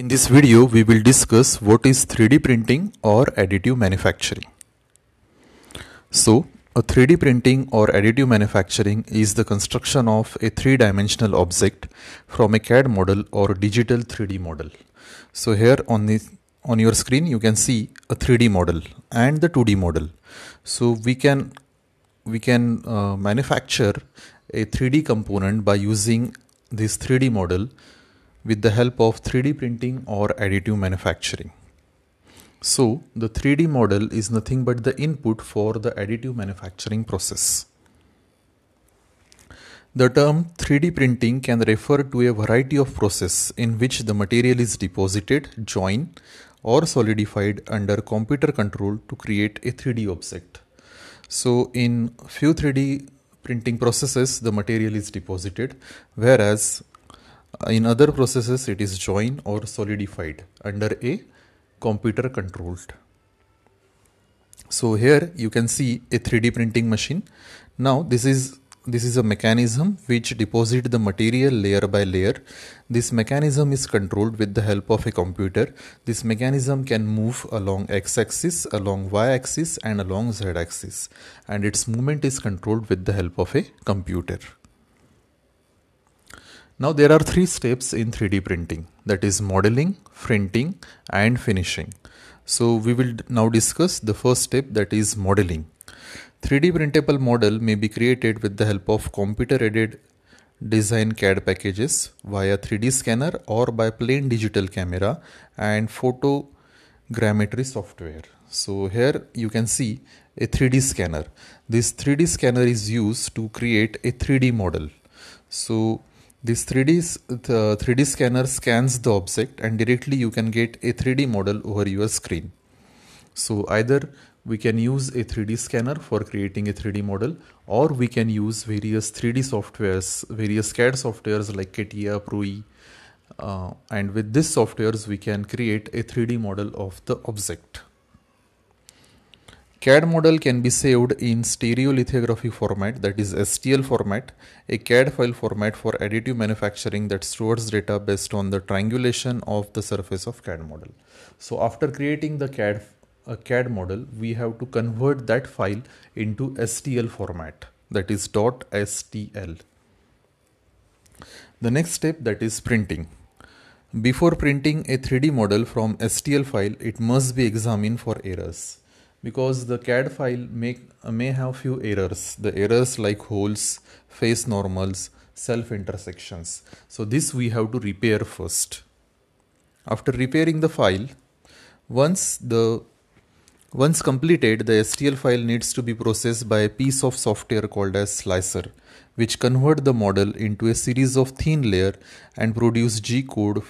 In this video, we will discuss what is 3D printing or additive manufacturing. So, a 3D printing or additive manufacturing is the construction of a three-dimensional object from a CAD model or digital 3D model. So here on the on your screen you can see a 3D model and the 2D model. So we can we can uh, manufacture a 3D component by using this 3D model with the help of 3D printing or additive manufacturing. So, the 3D model is nothing but the input for the additive manufacturing process. The term 3D printing can refer to a variety of process in which the material is deposited, joined, or solidified under computer control to create a 3D object. So, in few 3D printing processes, the material is deposited, whereas uh, in other processes, it is joined or solidified under a computer controlled. So here you can see a 3D printing machine. Now this is this is a mechanism which deposit the material layer by layer. This mechanism is controlled with the help of a computer. This mechanism can move along x-axis, along y-axis and along z-axis and its movement is controlled with the help of a computer. Now there are three steps in 3D printing that is modeling, printing and finishing. So we will now discuss the first step that is modeling. 3D printable model may be created with the help of computer aided design CAD packages via 3D scanner or by plain digital camera and photogrammetry software. So here you can see a 3D scanner. This 3D scanner is used to create a 3D model. So this 3D, 3D scanner scans the object and directly you can get a 3D model over your screen. So either we can use a 3D scanner for creating a 3D model or we can use various 3D softwares, various CAD softwares like CATIA, PROE uh, and with these softwares we can create a 3D model of the object. CAD model can be saved in stereolithography format that is STL format, a CAD file format for additive manufacturing that stores data based on the triangulation of the surface of CAD model. So after creating the CAD, a CAD uh, model, we have to convert that file into STL format that is .stl. The next step that is printing. Before printing a 3D model from STL file, it must be examined for errors because the CAD file may, uh, may have few errors. The errors like holes, face normals, self intersections. So this we have to repair first. After repairing the file, once the once completed, the STL file needs to be processed by a piece of software called as slicer, which convert the model into a series of thin layer and produce G-code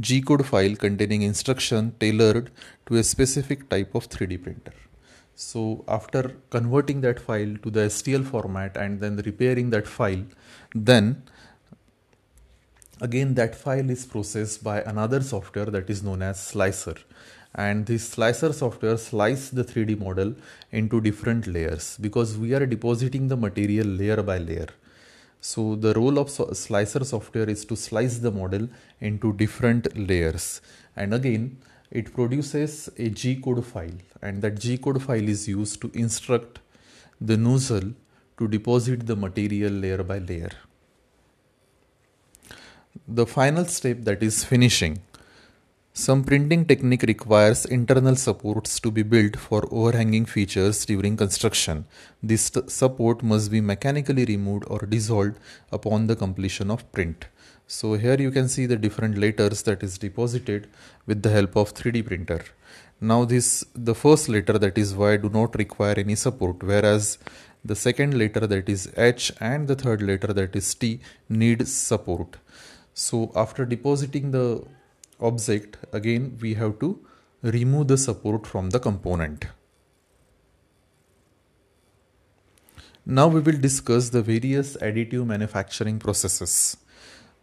G-code file containing instruction tailored to a specific type of 3D printer. So after converting that file to the STL format and then repairing that file, then again that file is processed by another software that is known as Slicer. And this slicer software slice the 3D model into different layers because we are depositing the material layer by layer. So the role of slicer software is to slice the model into different layers. And again, it produces a G code file, and that G code file is used to instruct the nozzle to deposit the material layer by layer. The final step that is finishing. Some printing technique requires internal supports to be built for overhanging features during construction. This support must be mechanically removed or dissolved upon the completion of print. So here you can see the different letters that is deposited with the help of 3D printer. Now this the first letter that is Y do not require any support whereas the second letter that is H and the third letter that is T need support. So after depositing the object again we have to remove the support from the component. Now we will discuss the various additive manufacturing processes.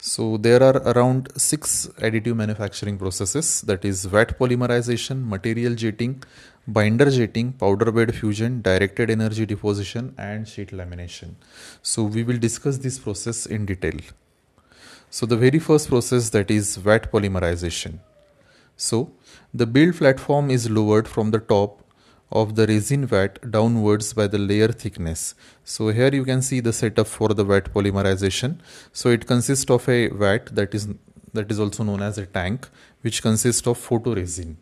So there are around six additive manufacturing processes that is wet polymerization, material jetting, binder jetting, powder bed fusion, directed energy deposition and sheet lamination. So we will discuss this process in detail. So the very first process that is wet polymerization. So the build platform is lowered from the top of the resin vat downwards by the layer thickness. So here you can see the setup for the vat polymerization. So it consists of a vat that is that is also known as a tank which consists of photoresin.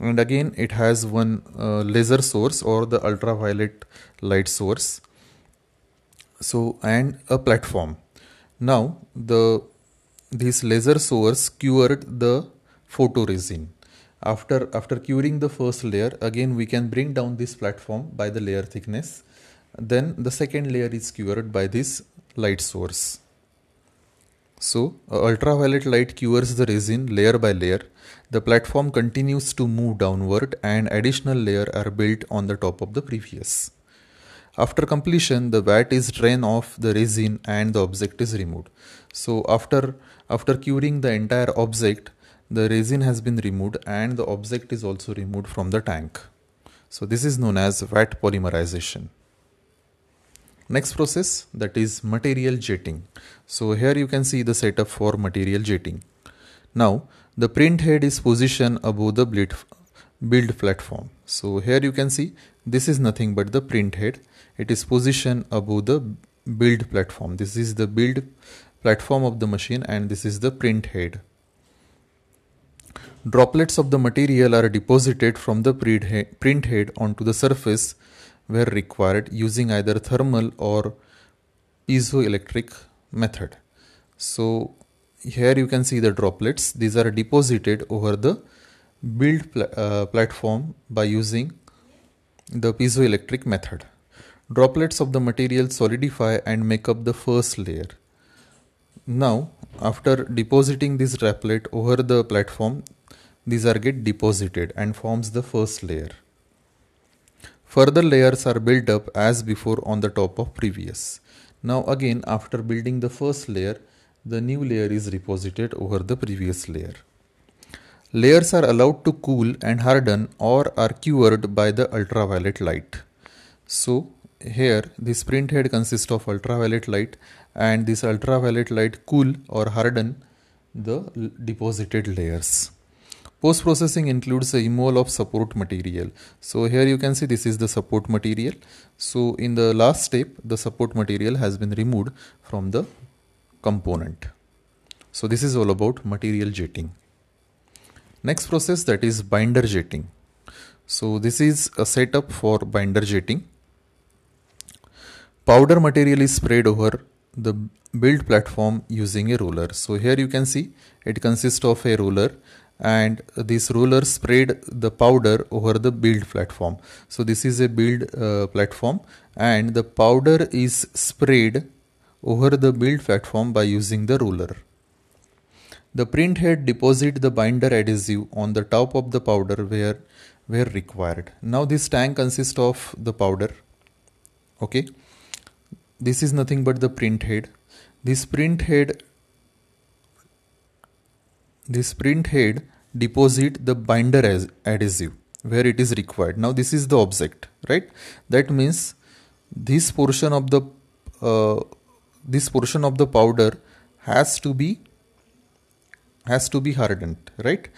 And again it has one uh, laser source or the ultraviolet light source. So and a platform. Now the this laser source cured the photoresin after, after curing the first layer, again we can bring down this platform by the layer thickness. Then the second layer is cured by this light source. So, ultraviolet light cures the resin layer by layer. The platform continues to move downward and additional layer are built on the top of the previous. After completion, the vat is drained off the resin and the object is removed. So, after, after curing the entire object, the resin has been removed and the object is also removed from the tank. So this is known as wet polymerization. Next process that is material jetting. So here you can see the setup for material jetting. Now the print head is positioned above the build platform. So here you can see this is nothing but the print head. It is positioned above the build platform. This is the build platform of the machine and this is the print head droplets of the material are deposited from the print head onto the surface where required using either thermal or piezoelectric method. So here you can see the droplets. These are deposited over the build pl uh, platform by using the piezoelectric method. Droplets of the material solidify and make up the first layer. Now, after depositing this droplet over the platform, these are get deposited and forms the first layer. Further layers are built up as before on the top of previous. Now again after building the first layer, the new layer is reposited over the previous layer. Layers are allowed to cool and harden or are cured by the ultraviolet light. So here this printhead consists of ultraviolet light and this ultraviolet light cool or harden the deposited layers. Post processing includes the removal of support material. So here you can see this is the support material. So in the last step, the support material has been removed from the component. So this is all about material jetting. Next process that is binder jetting. So this is a setup for binder jetting. Powder material is spread over the build platform using a roller. So here you can see it consists of a roller and this roller sprayed the powder over the build platform so this is a build uh, platform and the powder is sprayed over the build platform by using the roller the printhead deposit the binder adhesive on the top of the powder where where required now this tank consists of the powder okay this is nothing but the print head this print head the sprint head deposit the binder as adhesive where it is required now this is the object right that means this portion of the uh, this portion of the powder has to be has to be hardened right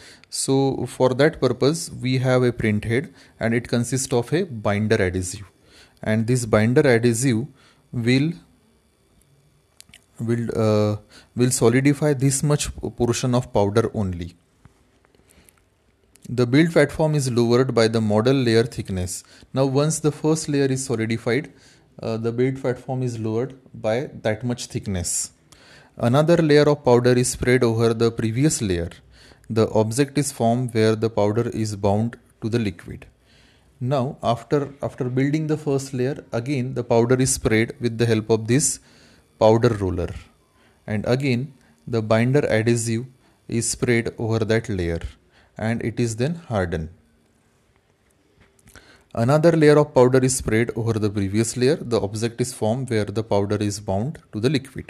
so for that purpose we have a print head and it consists of a binder adhesive and this binder adhesive will will uh, will solidify this much portion of powder only. The build platform is lowered by the model layer thickness. Now once the first layer is solidified, uh, the build platform is lowered by that much thickness. Another layer of powder is spread over the previous layer. The object is formed where the powder is bound to the liquid. Now after after building the first layer again the powder is sprayed with the help of this powder roller and again the binder adhesive is sprayed over that layer and it is then hardened. Another layer of powder is sprayed over the previous layer. The object is formed where the powder is bound to the liquid.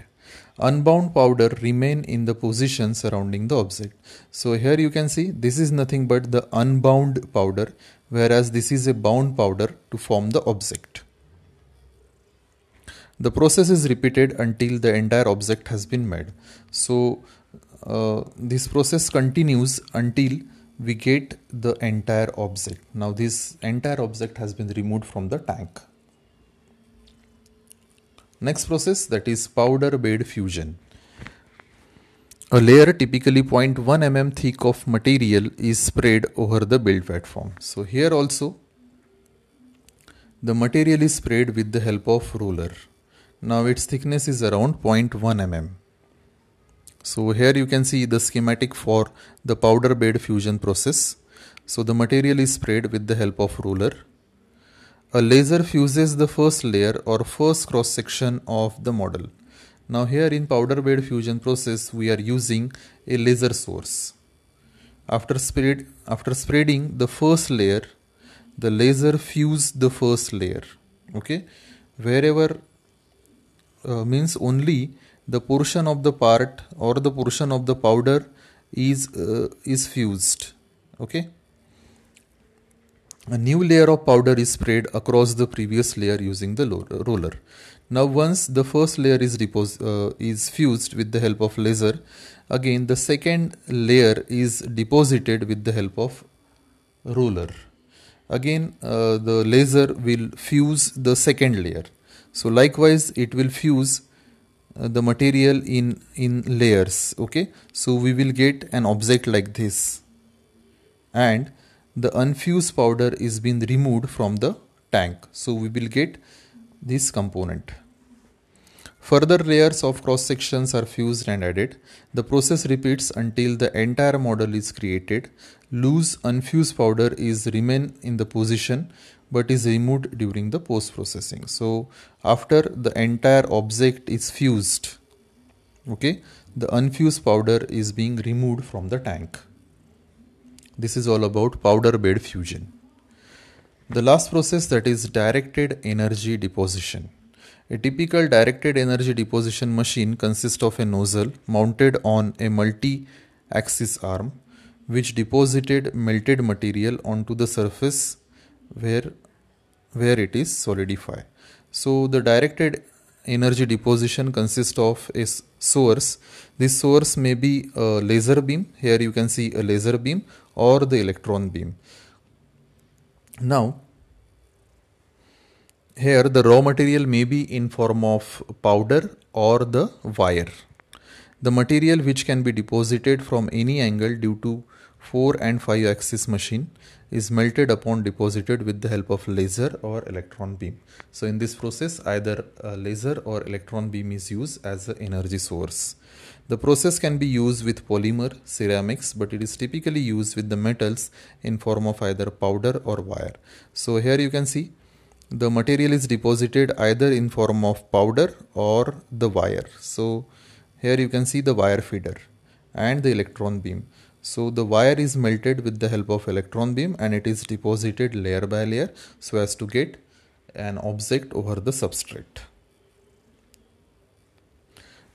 Unbound powder remain in the position surrounding the object. So here you can see this is nothing but the unbound powder whereas this is a bound powder to form the object. The process is repeated until the entire object has been made. So uh, this process continues until we get the entire object. Now this entire object has been removed from the tank. Next process that is powder bed fusion. A layer typically 0.1 mm thick of material is spread over the build platform. So here also the material is spread with the help of roller. Now its thickness is around 0.1 mm. So here you can see the schematic for the powder bed fusion process. So the material is sprayed with the help of ruler. A laser fuses the first layer or first cross section of the model. Now here in powder bed fusion process we are using a laser source. After, spread, after spreading the first layer, the laser fuses the first layer. Okay, wherever uh, means only the portion of the part or the portion of the powder is uh, is fused okay a new layer of powder is spread across the previous layer using the roller now once the first layer is uh, is fused with the help of laser again the second layer is deposited with the help of roller again uh, the laser will fuse the second layer so likewise it will fuse uh, the material in in layers okay so we will get an object like this and the unfused powder is being removed from the tank so we will get this component Further layers of cross sections are fused and added. The process repeats until the entire model is created. Loose unfused powder is remain in the position but is removed during the post processing so after the entire object is fused okay the unfused powder is being removed from the tank this is all about powder bed fusion the last process that is directed energy deposition a typical directed energy deposition machine consists of a nozzle mounted on a multi axis arm which deposited melted material onto the surface where where it is solidify so the directed energy deposition consists of a source this source may be a laser beam here you can see a laser beam or the electron beam now here the raw material may be in form of powder or the wire the material which can be deposited from any angle due to 4 and 5 axis machine is melted upon deposited with the help of laser or electron beam. So in this process either laser or electron beam is used as an energy source. The process can be used with polymer, ceramics but it is typically used with the metals in form of either powder or wire. So here you can see the material is deposited either in form of powder or the wire. So here you can see the wire feeder and the electron beam. So the wire is melted with the help of electron beam and it is deposited layer by layer so as to get an object over the substrate.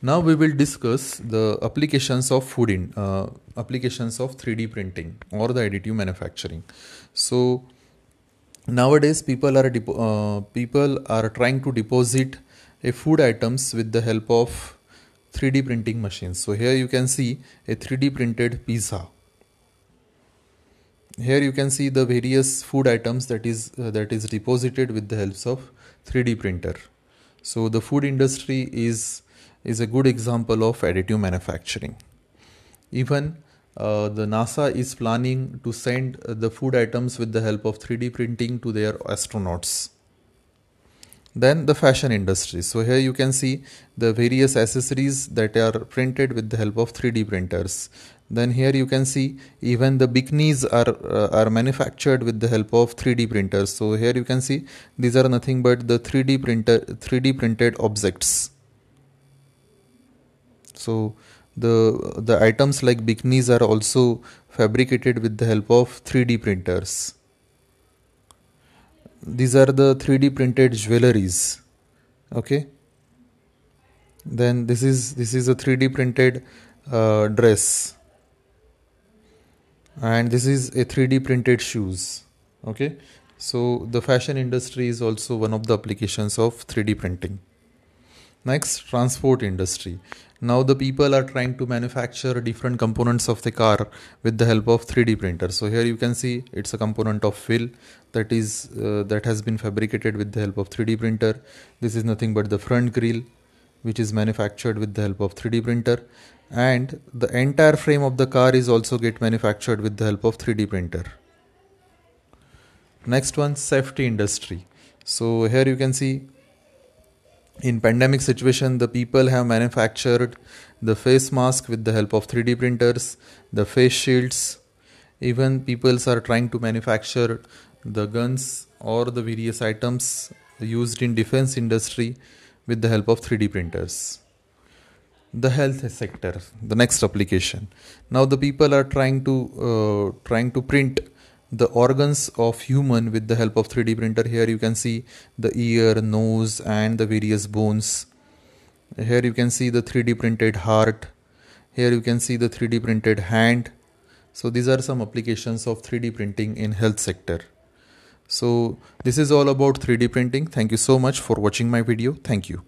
Now we will discuss the applications of food in uh, applications of 3D printing or the additive manufacturing. So nowadays people are uh, people are trying to deposit a food items with the help of 3D printing machines. So here you can see a 3D printed pizza. Here you can see the various food items that is uh, that is deposited with the helps of 3D printer. So the food industry is is a good example of additive manufacturing. Even uh, the NASA is planning to send uh, the food items with the help of 3D printing to their astronauts. Then the fashion industry. So here you can see the various accessories that are printed with the help of 3D printers. Then here you can see even the bikinis are uh, are manufactured with the help of 3D printers. So here you can see these are nothing but the 3D printer 3D printed objects. So the the items like bikinis are also fabricated with the help of 3D printers these are the 3d printed jewelries okay then this is this is a 3d printed uh, dress and this is a 3d printed shoes okay so the fashion industry is also one of the applications of 3d printing next transport industry now the people are trying to manufacture different components of the car with the help of 3d printer so here you can see it's a component of fill that is uh, that has been fabricated with the help of 3d printer this is nothing but the front grille which is manufactured with the help of 3d printer and the entire frame of the car is also get manufactured with the help of 3d printer next one safety industry so here you can see in pandemic situation the people have manufactured the face mask with the help of 3d printers the face shields even peoples are trying to manufacture the guns or the various items used in defense industry with the help of 3d printers the health sector the next application now the people are trying to uh, trying to print the organs of human with the help of 3D printer. Here you can see the ear, nose and the various bones. Here you can see the 3D printed heart. Here you can see the 3D printed hand. So these are some applications of 3D printing in health sector. So this is all about 3D printing. Thank you so much for watching my video. Thank you.